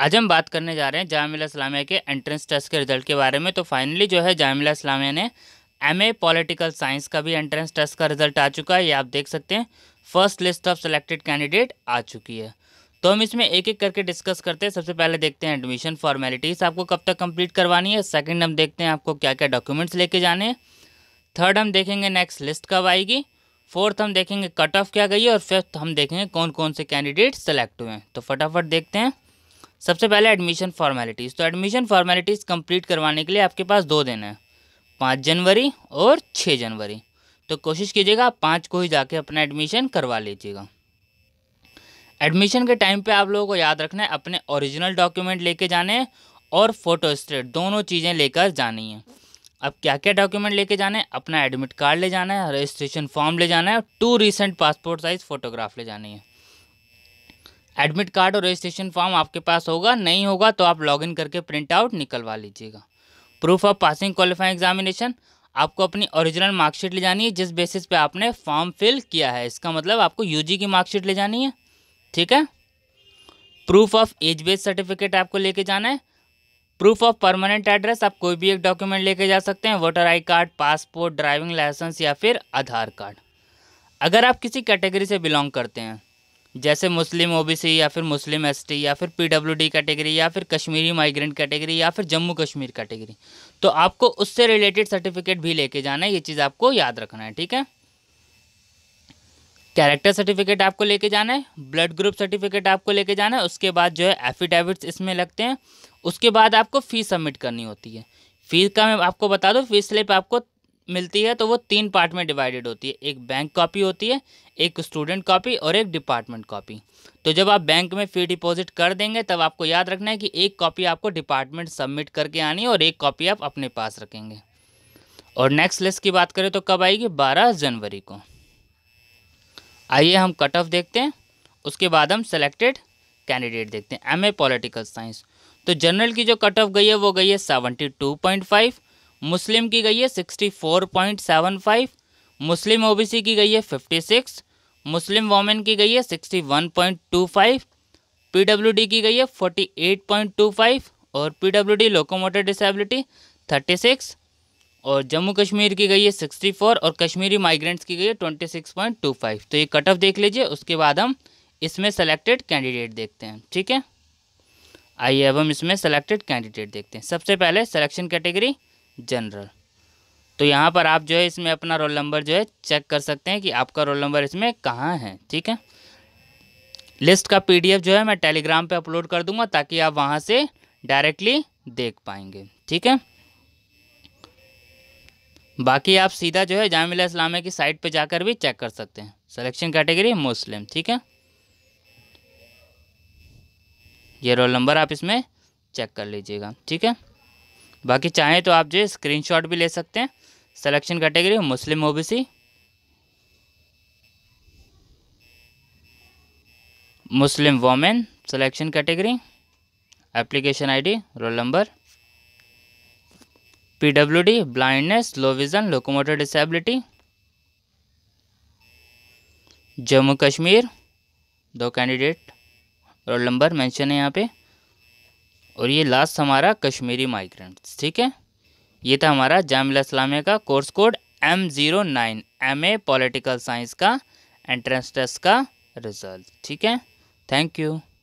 आज हम बात करने जा रहे हैं जामिला इस्लामिया के एंट्रेंस टेस्ट के रिजल्ट के बारे में तो फाइनली जो है जामिला इस्लामिया ने एम ए पॉलिटिकल साइंस का भी एंट्रेंस टेस्ट का रिजल्ट आ चुका है ये आप देख सकते हैं first list of selected candidate आ चुकी है तो हम इसमें एक एक करके डिस्कस करते हैं सबसे पहले देखते हैं एडमिशन फॉर्मेलिटीज़ आपको कब तक कंप्लीट करवानी है सेकंड हम देखते हैं आपको क्या क्या डॉक्यूमेंट्स लेके जाने हैं थर्ड हम देखेंगे नेक्स्ट लिस्ट कब आएगी फोर्थ हम देखेंगे कट ऑफ क्या गई है और फिफ्थ हम देखेंगे कौन कौन से कैंडिडेट सेलेक्ट हुए हैं तो फटाफट देखते हैं सबसे पहले एडमिशन फॉर्मेलिटीज़ तो एडमिशन फॉर्मेलिटीज़ कंप्लीट करवाने के लिए आपके पास दो दिन हैं पाँच जनवरी और छः जनवरी तो कोशिश कीजिएगा आप पाँच को ही जाके अपना एडमिशन करवा लीजिएगा एडमिशन के टाइम पे आप लोगों को याद रखना है अपने ओरिजिनल डॉक्यूमेंट लेके जाने और फ़ोटो स्टेट दोनों चीज़ें लेकर जानी हैं अब क्या क्या डॉक्यूमेंट लेके जाना है अपना एडमिट कार्ड ले जाना है रजिस्ट्रेशन फॉर्म ले जाना है और two recent passport size photograph ले जानी है एडमिट कार्ड और रजिस्ट्रेशन फॉर्म आपके पास होगा नहीं होगा तो आप लॉगिन करके प्रिंट आउट निकलवा लीजिएगा proof of passing qualifying examination आपको अपनी ओरिजिनल मार्कशीट ले जानी है जिस बेसिस पे आपने फॉर्म फिल किया है इसका मतलब आपको यूजी की मार्कशीट ले जानी है ठीक है proof of age based certificate आपको लेके जाना है प्रूफ ऑफ परमानेंट एड्रेस आप कोई भी एक डॉक्यूमेंट लेके जा सकते हैं voter ID card passport driving licence या फिर आधार कार्ड अगर आप किसी कैटेगरी से बिलोंग करते हैं जैसे मुस्लिम ओबीसी या फिर मुस्लिम एसटी या फिर पीडब्ल्यूडी कैटेगरी या फिर कश्मीरी माइग्रेंट कैटेगरी या फिर जम्मू कश्मीर कैटेगरी तो आपको उससे रिलेटेड सर्टिफिकेट भी लेके जाना है ये चीज़ आपको याद रखना है ठीक है कैरेक्टर सर्टिफिकेट आपको लेके जाना है ब्लड ग्रुप सर्टिफिकेट आपको लेके जाना है उसके बाद जो है एफिडेविट्स इसमें लगते हैं उसके बाद आपको फ़ीस सबमिट करनी होती है फ़ीस का मैं आपको बता दूँ फीस स्लिप आपको मिलती है तो वो तीन पार्ट में डिवाइडेड होती है एक बैंक कॉपी होती है एक स्टूडेंट कॉपी और एक डिपार्टमेंट कॉपी तो जब आप बैंक में फी डिपॉजिट कर देंगे तब आपको याद रखना है कि एक कॉपी आपको डिपार्टमेंट सबमिट करके आनी है और एक कॉपी आप अपने पास रखेंगे और नेक्स्ट लिस्ट की बात करें तो कब आएगी बारह जनवरी को आइए हम कट ऑफ देखते हैं उसके बाद हम सेलेक्टेड कैंडिडेट देखते हैं एम ए पॉलिटिकल साइंस तो जनरल की जो कट ऑफ गई है वो गई है सेवेंटी टू पॉइंट फाइव मुस्लिम की गई है sixty four point seven five मुस्लिम ओबीसी की गई है फिफ्टी सिक्स मुस्लिम वामेन की गई है sixty one point two five P W D की गई है forty eight point two five और P W D locomotor disability thirty six और जम्मू कश्मीर की गई है सिक्सटी फोर और कश्मीरी माइग्रेंट्स की गई है twenty six point two five तो ये कट ऑफ देख लीजिए उसके बाद हम इसमें सेलेक्टेड कैंडिडेट देखते हैं ठीक है आइए अब हम इसमें सेलेक्टेड कैंडिडेट देखते हैं सबसे पहले सेलेक्शन कैटेगरी जनरल तो यहाँ पर आप जो है इसमें अपना रोल नंबर जो है चेक कर सकते हैं कि आपका रोल नंबर इसमें कहाँ है ठीक है लिस्ट का पीडीएफ जो है मैं टेलीग्राम पे अपलोड कर दूंगा ताकि आप वहाँ से डायरेक्टली देख पाएंगे ठीक है बाकी आप सीधा जो है जाम इस्लामिया की साइट पे जाकर भी चेक कर सकते हैं सलेक्शन कैटेगरी मुस्लिम ठीक है ये रोल नंबर आप इसमें चेक कर लीजिएगा ठीक है बाकी चाहें तो आप जो स्क्रीनशॉट भी ले सकते हैं सलेक्शन कैटेगरी मुस्लिम ओबीसी मुस्लिम women selection category application ID roll number PWD blindness low vision locomotor disability Jammu Kashmir दो कैंडिडेट रोल नंबर मेंशन है यहाँ पे और ये लास्ट हमारा कश्मीरी माइग्रेंट्स ठीक है ये था हमारा जामिल इस्लामिया का course code M zero nine M A political science का एंट्रेंस टेस्ट का रिज़ल्ट ठीक है थैंक यू